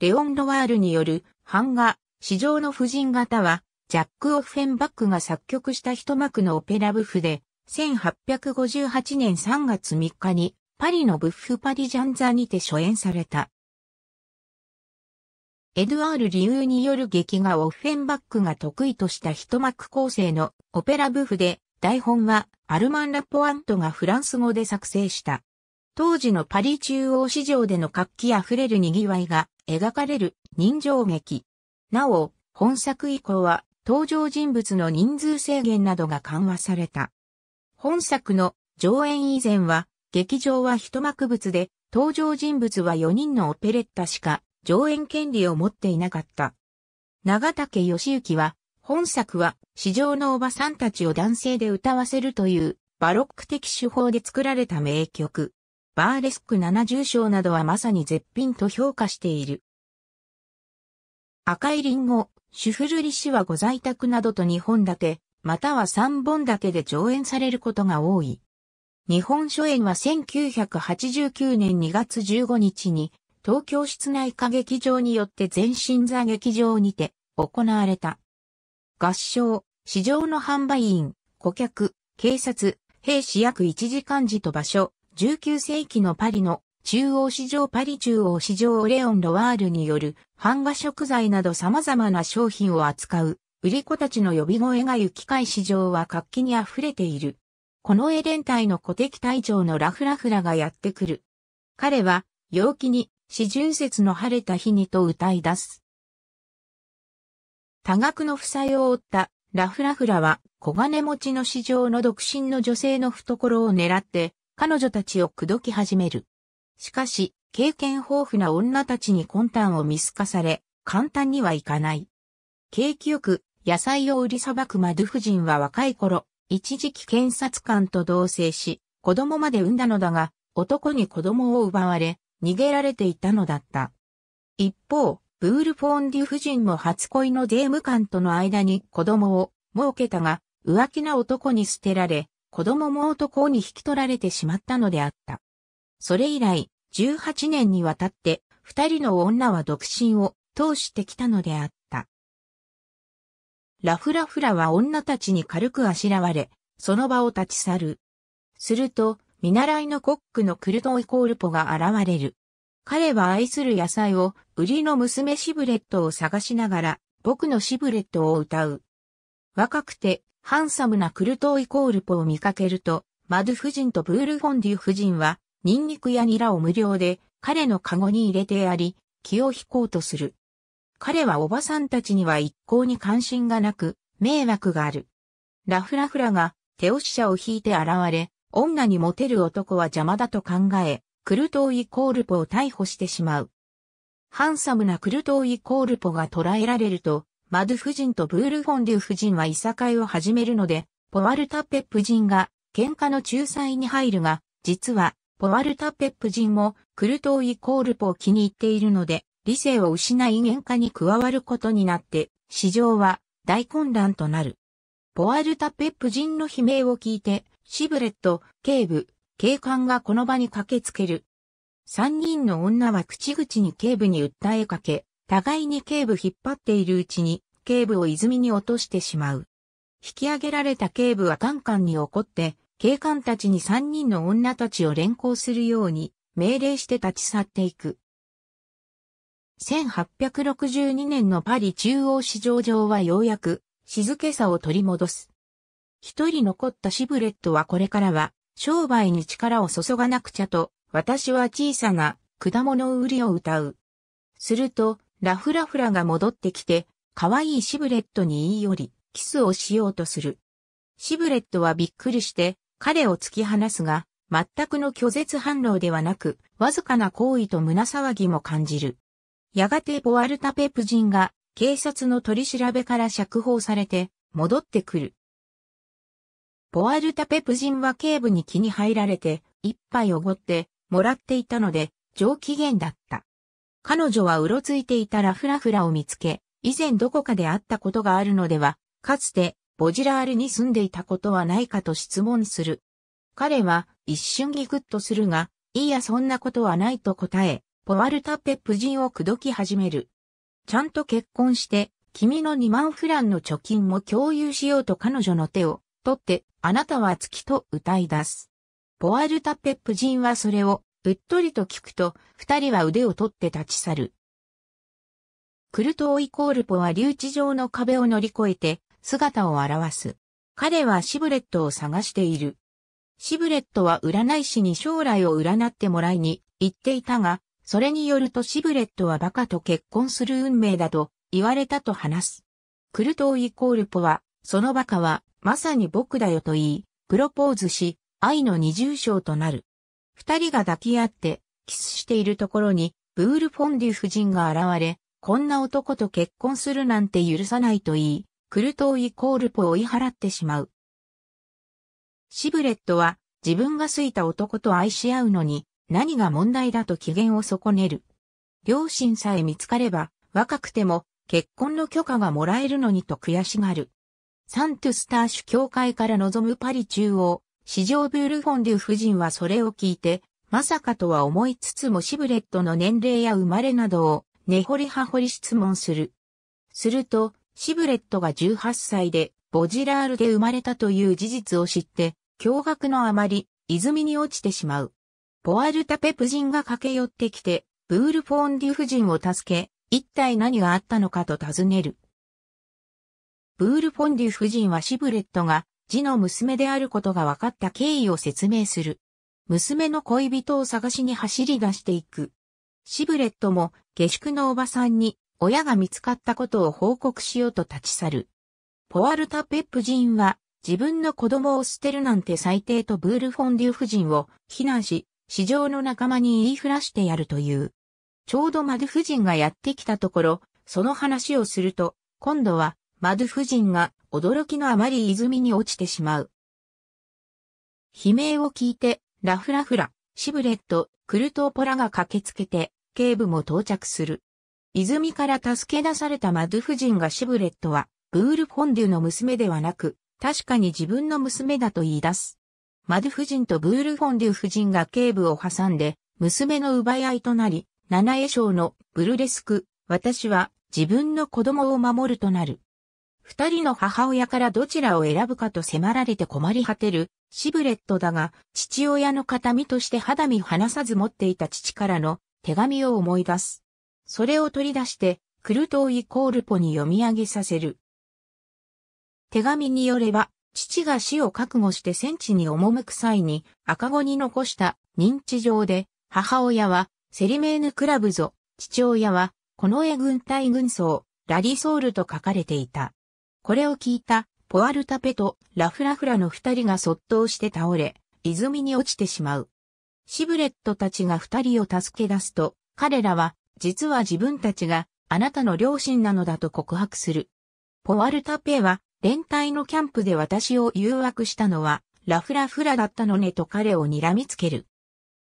レオン・ロワールによる版画、市場の婦人型は、ジャック・オフェンバックが作曲した一幕のオペラブフで、1858年3月3日に、パリのブッフ・パリジャンザにて初演された。エドワール・理由による劇画オフェンバックが得意とした一幕構成のオペラブフで、台本はアルマン・ラポアントがフランス語で作成した。当時のパリ中央市場での活気あふれる賑わいが描かれる人情劇。なお、本作以降は登場人物の人数制限などが緩和された。本作の上演以前は、劇場は一幕物で、登場人物は4人のオペレッタしか上演権利を持っていなかった。長竹義行は、本作は市場のおばさんたちを男性で歌わせるというバロック的手法で作られた名曲。バーレスク70章などはまさに絶品と評価している。赤いリンゴ、シュフルリ氏はご在宅などと2本だけ、または3本だけで上演されることが多い。日本初演は1989年2月15日に、東京室内歌劇場によって全身座劇場にて行われた。合唱、市場の販売員、顧客、警察、兵士約1時間時と場所、19世紀のパリの中央市場パリ中央市場オレオン・ロワールによる版画食材など様々な商品を扱う売り子たちの呼び声が行き交い市場は活気に溢れている。このエレン隊の古敵隊長のラフラフラがやってくる。彼は陽気に四純節の晴れた日にと歌い出す。多額の負債を負ったラフラフラは小金持ちの市場の独身の女性の懐を狙って彼女たちを口説き始める。しかし、経験豊富な女たちに魂胆を見透かされ、簡単にはいかない。景気よく、野菜を売りさばくマドゥ夫人は若い頃、一時期検察官と同棲し、子供まで産んだのだが、男に子供を奪われ、逃げられていたのだった。一方、ブールフォンデュ夫人も初恋の税務官との間に子供を設けたが、浮気な男に捨てられ、子供も男に引き取られてしまったのであった。それ以来、18年にわたって、二人の女は独身を通してきたのであった。ラフラフラは女たちに軽くあしらわれ、その場を立ち去る。すると、見習いのコックのクルトイコールポが現れる。彼は愛する野菜を、売りの娘シブレットを探しながら、僕のシブレットを歌う。若くてハンサムなクルトーイコールポを見かけると、マドゥ夫人とブールフォンデュ夫人は、ニンニクやニラを無料で、彼のカゴに入れてやり、気を引こうとする。彼はおばさんたちには一向に関心がなく、迷惑がある。ラフラフラが、手押し者を引いて現れ、女にモテる男は邪魔だと考え、クルトーイコールポを逮捕してしまう。ハンサムなクルトーイコールポが捕らえられると、マドゥ夫人とブールフォンデュ夫人はいさかいを始めるので、ポワルタペップ人が喧嘩の仲裁に入るが、実は、ポワルタペップ人もクルトーイコールポを気に入っているので、理性を失い喧嘩に加わることになって、市場は大混乱となる。ポワルタペップ人の悲鳴を聞いて、シブレット、警部、警官がこの場に駆けつける。三人の女は口々に警部に訴えかけ、互いに警部引っ張っているうちに、警部を泉に落としてしまう。引き上げられた警部はカンカンに怒って、警官たちに三人の女たちを連行するように命令して立ち去っていく。1862年のパリ中央市場上はようやく静けさを取り戻す。一人残ったシブレットはこれからは商売に力を注がなくちゃと、私は小さな果物売りを歌う。すると、ラフラフラが戻ってきて、可愛いシブレットに言い寄り、キスをしようとする。シブレットはびっくりして、彼を突き放すが、全くの拒絶反応ではなく、わずかな行為と胸騒ぎも感じる。やがてポアルタペプジンが、警察の取り調べから釈放されて、戻ってくる。ポアルタペプジンは警部に気に入られて、一杯おごって、もらっていたので、上機嫌だった。彼女はうろついていたラフラフラを見つけ、以前どこかで会ったことがあるのでは、かつて、ボジラールに住んでいたことはないかと質問する。彼は、一瞬ギクッとするが、いいやそんなことはないと答え、ポワルタペップ人を口説き始める。ちゃんと結婚して、君の2万フランの貯金も共有しようと彼女の手を取って、あなたは月と歌い出す。ポワルタペップ人はそれをうっとりと聞くと、二人は腕を取って立ち去る。クルトーイ・コールポは留置場の壁を乗り越えて姿を現す。彼はシブレットを探している。シブレットは占い師に将来を占ってもらいに行っていたが、それによるとシブレットはバカと結婚する運命だと言われたと話す。クルトーイ・コールポは、そのバカはまさに僕だよと言い、プロポーズし、愛の二重章となる。二人が抱き合って、キスしているところに、ブール・フォンデュ夫人が現れ、こんな男と結婚するなんて許さないと言い、クルトーイコールポを追い払ってしまう。シブレットは、自分が好いた男と愛し合うのに、何が問題だと機嫌を損ねる。両親さえ見つかれば、若くても、結婚の許可がもらえるのにと悔しがる。サントゥスター主教会から望むパリ中央、市場ブールフォンデュ夫人はそれを聞いて、まさかとは思いつつもシブレットの年齢や生まれなどを根掘り葉掘り質問する。すると、シブレットが18歳で、ボジラールで生まれたという事実を知って、驚愕のあまり、泉に落ちてしまう。ポアルタペプ人が駆け寄ってきて、ブールフォンデュ夫人を助け、一体何があったのかと尋ねる。ブールフォンデュ夫人はシブレットが次の娘であることが分かった経緯を説明する。娘の恋人を探しに走り出していく。シブレットも下宿のおばさんに親が見つかったことを報告しようと立ち去る。ポワルタ・ペップ人は自分の子供を捨てるなんて最低とブール・フォンデュ夫人を非難し、市場の仲間に言いふらしてやるという。ちょうどマド夫人がやってきたところ、その話をすると、今度はマド夫人が驚きのあまり泉に落ちてしまう。悲鳴を聞いて、ラフラフラ、シブレット、クルトーポラが駆けつけて、警部も到着する。泉から助け出されたマドゥ夫人がシブレットは、ブール・フォンデュの娘ではなく、確かに自分の娘だと言い出す。マドゥ夫人とブール・フォンデュ夫人が警部を挟んで、娘の奪い合いとなり、七重章のブルレスク、私は自分の子供を守るとなる。二人の母親からどちらを選ぶかと迫られて困り果てるシブレットだが、父親の形見として肌身離さず持っていた父からの手紙を思い出す。それを取り出して、クルトーイコールポに読み上げさせる。手紙によれば、父が死を覚悟して戦地に赴く際に赤子に残した認知状で、母親はセリメーヌクラブゾ、父親はこの絵軍隊軍曹、ラリソールと書かれていた。これを聞いた、ポアルタペとラフラフラの二人がそっとして倒れ、泉に落ちてしまう。シブレットたちが二人を助け出すと、彼らは、実は自分たちが、あなたの両親なのだと告白する。ポアルタペは、連帯のキャンプで私を誘惑したのは、ラフラフラだったのねと彼を睨みつける。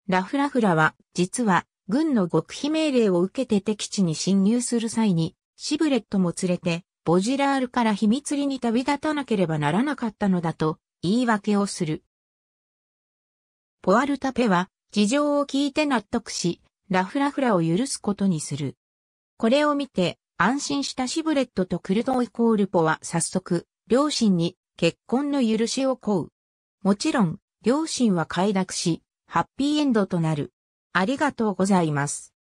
ラフラフラは、実は、軍の極秘命令を受けて敵地に侵入する際に、シブレットも連れて、ボジラールから秘密裏に旅立たなければならなかったのだと言い訳をする。ポアルタペは事情を聞いて納得し、ラフラフラを許すことにする。これを見て安心したシブレットとクルドイコールポは早速両親に結婚の許しを請う。もちろん両親は快諾し、ハッピーエンドとなる。ありがとうございます。